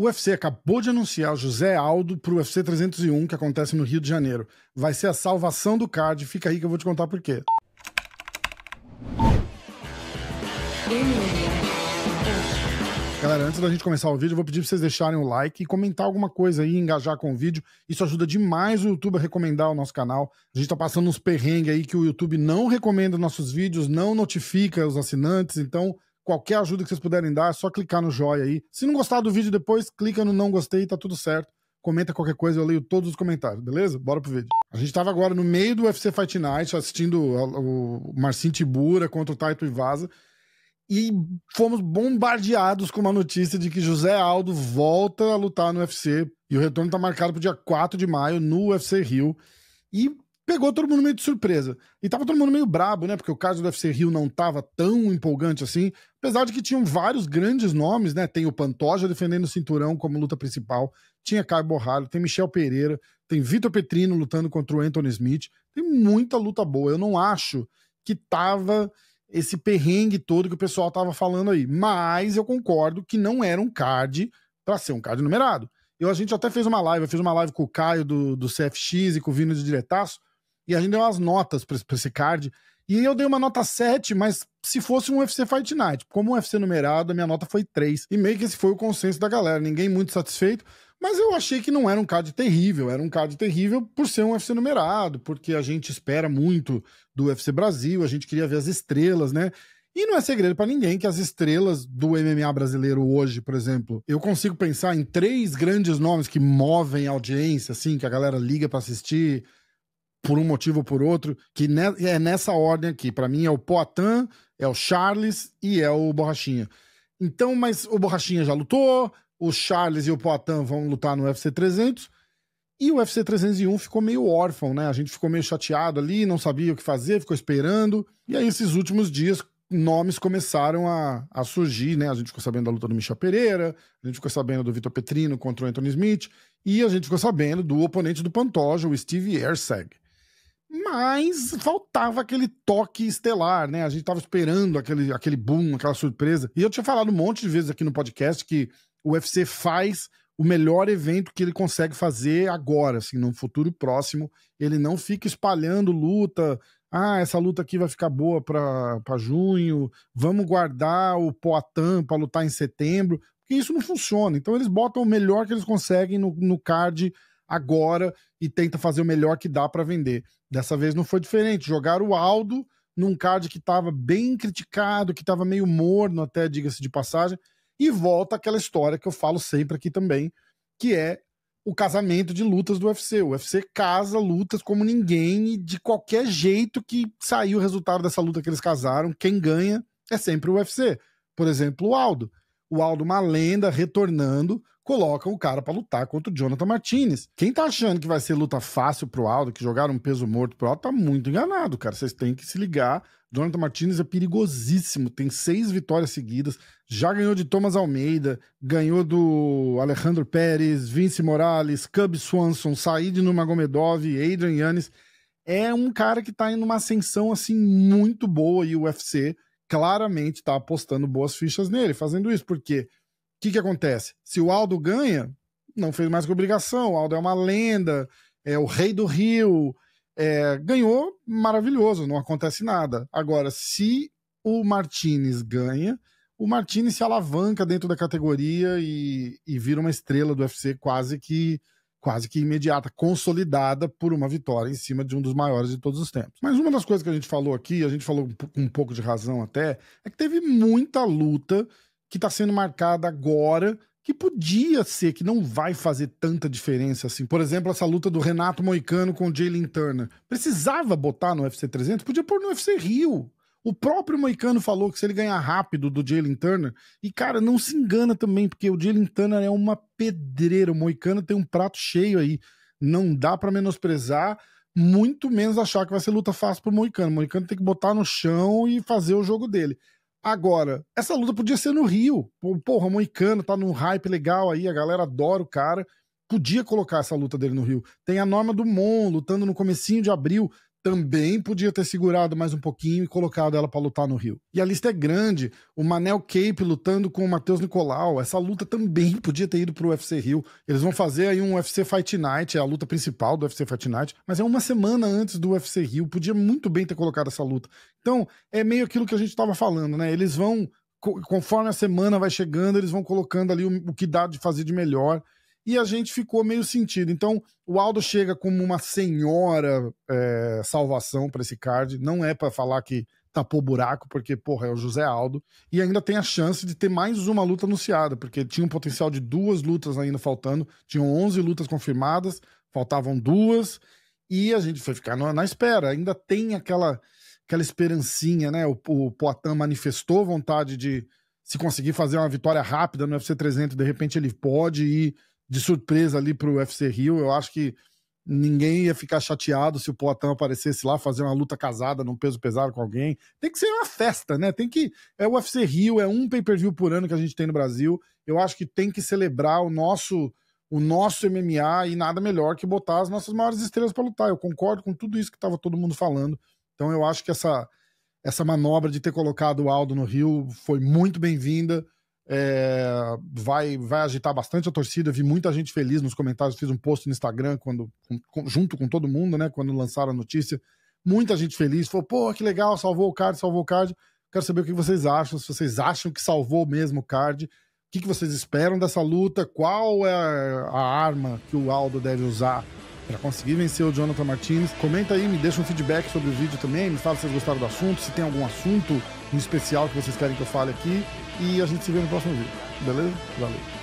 O UFC acabou de anunciar José Aldo para o UFC 301, que acontece no Rio de Janeiro. Vai ser a salvação do card, fica aí que eu vou te contar por quê. Galera, antes da gente começar o vídeo, eu vou pedir para vocês deixarem o like e comentar alguma coisa aí, engajar com o vídeo. Isso ajuda demais o YouTube a recomendar o nosso canal. A gente está passando uns perrengues aí que o YouTube não recomenda nossos vídeos, não notifica os assinantes, então Qualquer ajuda que vocês puderem dar, é só clicar no joinha aí. Se não gostar do vídeo depois, clica no não gostei, tá tudo certo. Comenta qualquer coisa, eu leio todos os comentários, beleza? Bora pro vídeo. A gente tava agora no meio do UFC Fight Night, assistindo o Marcin Tibura contra o Taito Ivaza e fomos bombardeados com uma notícia de que José Aldo volta a lutar no UFC e o retorno está marcado para o dia 4 de maio no UFC Rio. E pegou todo mundo meio de surpresa. E tava todo mundo meio brabo, né? Porque o caso do UFC Rio não tava tão empolgante assim, apesar de que tinham vários grandes nomes, né? Tem o Pantoja defendendo o cinturão como luta principal, tinha Caio Borralho, tem Michel Pereira, tem Vitor Petrino lutando contra o Anthony Smith. Tem muita luta boa. Eu não acho que tava esse perrengue todo que o pessoal tava falando aí, mas eu concordo que não era um card para ser um card numerado. Eu, a gente até fez uma live, eu fiz uma live com o Caio do, do CFX e com o Vino de Diretaço, e a gente deu umas notas pra, esse card. E eu dei uma nota 7, mas se fosse um UFC Fight Night, como um UFC numerado, a minha nota foi 3. E meio que esse foi o consenso da galera, ninguém muito satisfeito. Mas eu achei que não era um card terrível, era um card terrível por ser um UFC numerado, porque a gente espera muito do UFC Brasil, a gente queria ver as estrelas, né? E não é segredo para ninguém que as estrelas do MMA brasileiro hoje, por exemplo, eu consigo pensar em três grandes nomes que movem a audiência, assim, que a galera liga para assistir, por um motivo ou por outro, que é nessa ordem aqui. Para mim é o Poitin, é o Charles e é o Borrachinha. Então, mas o Borrachinha já lutou, o Charles e o Poitin vão lutar no UFC 300. E o UFC 301 ficou meio órfão, né? A gente ficou meio chateado ali, não sabia o que fazer, ficou esperando. E aí, esses últimos dias, nomes começaram a, a surgir, né? A gente ficou sabendo da luta do Michel Pereira, a gente ficou sabendo do Vitor Petrino contra o Anthony Smith, e a gente ficou sabendo do oponente do Pantoja, o Steve Erseg mas faltava aquele toque estelar, né? A gente tava esperando aquele, aquele boom, aquela surpresa. E eu tinha falado um monte de vezes aqui no podcast que o UFC faz o melhor evento que ele consegue fazer agora, assim, no futuro próximo. Ele não fica espalhando luta. Ah, essa luta aqui vai ficar boa para junho. Vamos guardar o Poatan para lutar em setembro. Porque isso não funciona. Então eles botam o melhor que eles conseguem no, no card agora e tenta fazer o melhor que dá para vender. Dessa vez não foi diferente. Jogaram o Aldo num card que estava bem criticado, que estava meio morno, até diga-se de passagem. E volta aquela história que eu falo sempre aqui também, que é o casamento de lutas do UFC. O UFC casa lutas como ninguém e de qualquer jeito que sair o resultado dessa luta que eles casaram, quem ganha é sempre o UFC. Por exemplo, o Aldo. O Aldo, uma lenda, retornando, coloca o cara para lutar contra o Jonathan Martinez. Quem tá achando que vai ser luta fácil pro Aldo, que jogaram um peso morto pro Aldo, tá muito enganado, cara. Vocês têm que se ligar. Jonathan Martinez é perigosíssimo, tem seis vitórias seguidas, já ganhou de Thomas Almeida, ganhou do Alejandro Pérez, Vince Morales, Cub Swanson, Said Nurmagomedov, Adrian Yannis. É um cara que tá em uma ascensão assim muito boa e o UFC claramente tá apostando boas fichas nele, fazendo isso, porque que, que acontece? Se o Aldo ganha, não fez mais que obrigação. O Aldo é uma lenda, é o rei do Rio, é, ganhou, maravilhoso, não acontece nada. Agora, se o Martinez ganha, o Martinez se alavanca dentro da categoria e, e vira uma estrela do UFC quase que quase que imediata, consolidada por uma vitória em cima de um dos maiores de todos os tempos. Mas uma das coisas que a gente falou aqui, a gente falou com um pouco de razão até, é que teve muita luta que está sendo marcada agora, que podia ser, que não vai fazer tanta diferença assim. Por exemplo, essa luta do Renato Moicano com o Jalen Turner. Precisava botar no UFC 300? Podia pôr no UFC Rio. O próprio Moicano falou que se ele ganhar rápido do Jalen Turner, e cara, não se engana também, porque o Jalen Turner é uma pedreira. O Moicano tem um prato cheio aí. Não dá para menosprezar, muito menos achar que vai ser luta fácil pro Moicano. O Moicano tem que botar no chão e fazer o jogo dele. Agora, essa luta podia ser no Rio. Porra, o Moicano tá num hype legal aí, a galera adora o cara. Podia colocar essa luta dele no Rio. Tem a Norma do Mon lutando no comecinho de abril também podia ter segurado mais um pouquinho e colocado ela para lutar no Rio. E a lista é grande, o Manel Cape lutando com o Matheus Nicolau, essa luta também podia ter ido pro UFC Rio. Eles vão fazer aí um UFC Fight Night, é a luta principal do UFC Fight Night, mas é uma semana antes do UFC Rio, podia muito bem ter colocado essa luta. Então, é meio aquilo que a gente estava falando, né? Eles vão conforme a semana vai chegando, eles vão colocando ali o, o que dá de fazer de melhor e a gente ficou meio sentido. Então, o Aldo chega como uma senhora é, salvação para esse card. Não é para falar que tapou buraco, porque, porra, é o José Aldo. E ainda tem a chance de ter mais uma luta anunciada, porque tinha um potencial de duas lutas ainda faltando. Tinham 11 lutas confirmadas, faltavam duas. E a gente foi ficar na espera. Ainda tem aquela aquela esperancinha, né? O, o Poitin manifestou vontade de se conseguir fazer uma vitória rápida no UFC 300, de repente ele pode ir de surpresa ali pro UFC Rio. Eu acho que ninguém ia ficar chateado se o Poatan aparecesse lá fazer uma luta casada num peso pesado com alguém. Tem que ser uma festa, né? Tem que. É o UFC Rio, é um pay-per-view por ano que a gente tem no Brasil. Eu acho que tem que celebrar o nosso o nosso MMA e nada melhor que botar as nossas maiores estrelas para lutar. Eu concordo com tudo isso que estava todo mundo falando. Então eu acho que essa essa manobra de ter colocado o Aldo no Rio foi muito bem-vinda. É, vai, vai agitar bastante a torcida. Vi muita gente feliz nos comentários. Fiz um post no Instagram quando, com, junto com todo mundo, né? Quando lançaram a notícia. Muita gente feliz. Falou, pô, que legal, salvou o card, salvou o card. Quero saber o que vocês acham. Se vocês acham que salvou mesmo o card, o que, que vocês esperam dessa luta? Qual é a arma que o Aldo deve usar para consegui vencer o Jonathan Martins. Comenta aí, me deixa um feedback sobre o vídeo também, me fala se vocês gostaram do assunto, se tem algum assunto em especial que vocês querem que eu fale aqui. E a gente se vê no próximo vídeo. Beleza? Valeu.